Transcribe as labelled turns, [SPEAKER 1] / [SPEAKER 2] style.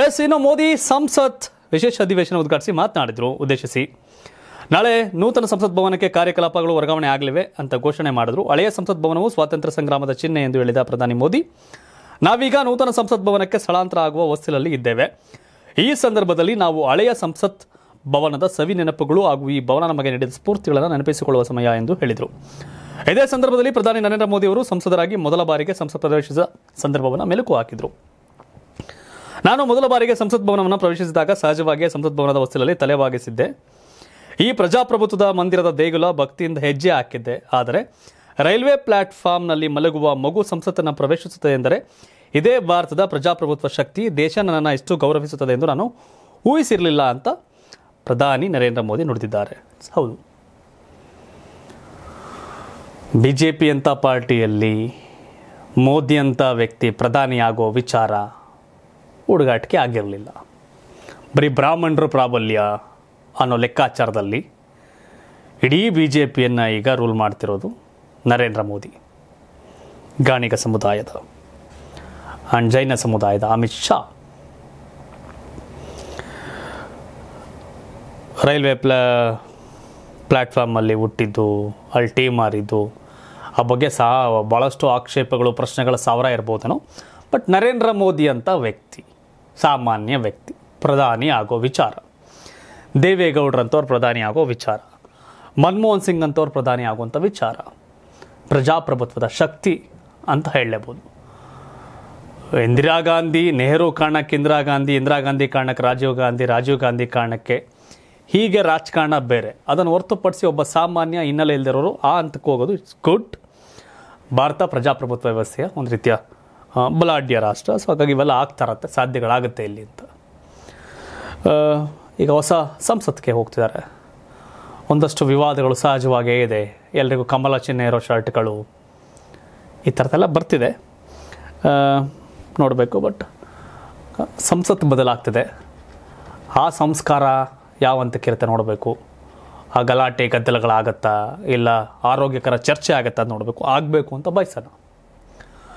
[SPEAKER 1] S ಇನ್ನು ಮೋದಿ ಸಂಸತ್ ವಿಶೇಷ ಅಧಿವೇಶನ ಉದ್ಘಾಟಿಸಿ ಮಾತನಾಡಿದ್ರು ಉದ್ದೇಶಿಸಿ ನಾಳೆ ನೂತನ ಸಂಸತ್ ಭವನಕ್ಕೆ ಕಾರ್ಯಕಲಾಪಗಳು ವರ್ಗಾವಣೆ ಆಗಲಿವೆ ಅಂತ ಘೋಷಣೆ ಮಾಡಿದ್ರು ಹಳೆಯ ಸಂಸತ್ ಭವನವು ಸ್ವಾತಂತ್ರ್ಯ ಸಂಗ್ರಾಮದ ಚಿಹ್ನೆ ಎಂದು ಹೇಳಿದ ಪ್ರಧಾನಿ ಮೋದಿ ನಾವೀಗ ನೂತನ ಸಂಸತ್ ಭವನಕ್ಕೆ ಸ್ಥಳಾಂತರ ಆಗುವ ವಸ್ತುಲಲ್ಲಿ ಇದ್ದೇವೆ ಈ ಸಂದರ್ಭದಲ್ಲಿ ನಾವು ಹಳೆಯ ಸಂಸತ್ ಭವನದ ಸವಿ ನೆನಪುಗಳು ಹಾಗೂ ಈ ಭವನ ನಮಗೆ ನೀಡಿದ ಸ್ಫೂರ್ತಿಗಳನ್ನು ನೆನಪಿಸಿಕೊಳ್ಳುವ ಸಮಯ ಎಂದು ಹೇಳಿದರು ಇದೇ ಸಂದರ್ಭದಲ್ಲಿ ಪ್ರಧಾನಿ ನರೇಂದ್ರ ಮೋದಿ ಅವರು ಸಂಸದರಾಗಿ ಮೊದಲ ಬಾರಿಗೆ ಸಂಸತ್ ಪ್ರವೇಶಿಸಿದ ಸಂದರ್ಭವನ್ನು ಮೆಲುಕು ಹಾಕಿದರು ನಾನು ಮೊದಲ ಬಾರಿಗೆ ಸಂಸತ್ ಭವನವನ್ನು ಪ್ರವೇಶಿಸಿದಾಗ ಸಹಜವಾಗಿ ಸಂಸತ್ ಭವನದ ವಸ್ತುಗಳಲ್ಲಿ ತಲೆವಾಗಿಸಿದ್ದೆ ಈ ಪ್ರಜಾಪ್ರಭುತ್ವದ ಮಂದಿರದ ದೇಗುಲ ಭಕ್ತಿಯಿಂದ ಹೆಜ್ಜೆ ಹಾಕಿದ್ದೆ ಆದರೆ ರೈಲ್ವೆ ಪ್ಲಾಟ್ಫಾರ್ಮ್ನಲ್ಲಿ ಮಲಗುವ ಮಗು ಸಂಸತ್ತನ್ನು ಪ್ರವೇಶಿಸುತ್ತದೆ ಎಂದರೆ ಇದೇ ಭಾರತದ ಪ್ರಜಾಪ್ರಭುತ್ವ ಶಕ್ತಿ ದೇಶ ನನ್ನನ್ನು ಎಷ್ಟು ಗೌರವಿಸುತ್ತದೆ ಎಂದು ನಾನು ಊಹಿಸಿರಲಿಲ್ಲ ಅಂತ ಪ್ರಧಾನಿ ನರೇಂದ್ರ ಮೋದಿ ನುಡಿದಿದ್ದಾರೆ ಹೌದು ಬಿ ಜೆ ಪಿ ಅಂತ ಪಾರ್ಟಿಯಲ್ಲಿ ಮೋದಿ ವ್ಯಕ್ತಿ ಪ್ರಧಾನಿಯಾಗೋ ವಿಚಾರ ಹುಡುಗಾಟಿಕೆ ಆಗಿರಲಿಲ್ಲ ಬರೀ ಬ್ರಾಹ್ಮಣರು ಪ್ರಾಬಲ್ಯ ಅನ್ನೋ ಲೆಕ್ಕಾಚಾರದಲ್ಲಿ ಇಡೀ ಬಿ ಜೆ ಪಿಯನ್ನು ಈಗ ರೂಲ್ ಮಾಡ್ತಿರೋದು ನರೇಂದ್ರ ಮೋದಿ ಗಾಣಿಗ ಸಮುದಾಯದ ಆ್ಯಂಡ್ ಜೈನ ಸಮುದಾಯದ ಅಮಿತ್ ಶಾ ರೈಲ್ವೆ ಪ್ಲ ಪ್ಲ್ಯಾಟ್ಫಾರ್ಮಲ್ಲಿ ಹುಟ್ಟಿದ್ದು ಅಲ್ಲಿ ಟೀ ಮಾರಿದ್ದು ಆ ಬಗ್ಗೆ ಸಹ ಭಾಳಷ್ಟು ಆಕ್ಷೇಪಗಳು ಪ್ರಶ್ನೆಗಳ ಸಾವಿರ ಇರ್ಬೋದೇನೋ ಬಟ್ ನರೇಂದ್ರ ಮೋದಿ ಅಂತ ವ್ಯಕ್ತಿ ಸಾಮಾನ್ಯ ವ್ಯಕ್ತಿ ಪ್ರಧಾನಿ ಆಗೋ ವಿಚಾರ ದೇವೇಗೌಡರಂಥವ್ರು ಪ್ರಧಾನಿ ಆಗೋ ವಿಚಾರ ಮನಮೋಹನ್ ಸಿಂಗ್ ಅಂಥವ್ರು ಪ್ರಧಾನಿ ಆಗುವಂಥ ವಿಚಾರ ಪ್ರಜಾಪ್ರಭುತ್ವದ ಶಕ್ತಿ ಅಂತ ಹೇಳಲೇಬೋದು ಇಂದಿರಾ ಗಾಂಧಿ ನೆಹರು ಕಾರಣಕ್ಕೆ ಇಂದಿರಾ ಗಾಂಧಿ ಇಂದಿರಾ ಗಾಂಧಿ ಕಾರಣಕ್ಕೆ ರಾಜೀವ್ ಗಾಂಧಿ ರಾಜೀವ್ ಗಾಂಧಿ ಕಾರಣಕ್ಕೆ ಹೀಗೆ ರಾಜಕಾರಣ ಬೇರೆ ಅದನ್ನು ಹೊರತುಪಡಿಸಿ ಒಬ್ಬ ಸಾಮಾನ್ಯ ಹಿನ್ನೆಲೆ ಇಲ್ದಿರೋರು ಆ ಹಂತಕ್ಕೆ ಹೋಗೋದು ಇಟ್ಸ್ ಗುಡ್ ಭಾರತ ಪ್ರಜಾಪ್ರಭುತ್ವ ವ್ಯವಸ್ಥೆಯ ಒಂದು ರೀತಿಯ ಬಲಾಢ್ಯ ರಾಷ್ಟ್ರ ಸೊ ಹಾಗಾಗಿ ಇವೆಲ್ಲ ಆಗ್ತಾರತ್ತೆ ಸಾಧ್ಯಗಳಾಗುತ್ತೆ ಇಲ್ಲಿ ಅಂತ ಈಗ ಹೊಸ ಸಂಸತ್ಗೆ ಹೋಗ್ತಿದ್ದಾರೆ ಒಂದಷ್ಟು ವಿವಾದಗಳು ಸಹಜವಾಗೇ ಇದೆ ಎಲ್ರಿಗೂ ಕಮಲ ಚಿಹ್ನೆ ಇರೋ ಶರ್ಟ್ಗಳು ಈ ಥರದ್ದೆಲ್ಲ ಬರ್ತಿದೆ ನೋಡಬೇಕು ಬಟ್ ಸಂಸತ್ ಬದಲಾಗ್ತಿದೆ ಆ ಸಂಸ್ಕಾರ ಯಾವ ಕಿರುತ್ತೆ ನೋಡಬೇಕು ಆ ಗಲಾಟೆ ಗದ್ದಲಗಳಾಗತ್ತಾ ಇಲ್ಲ ಆರೋಗ್ಯಕರ ಚರ್ಚೆ ಆಗತ್ತಾ ನೋಡಬೇಕು ಆಗಬೇಕು ಅಂತ ಬಯಸೋಣ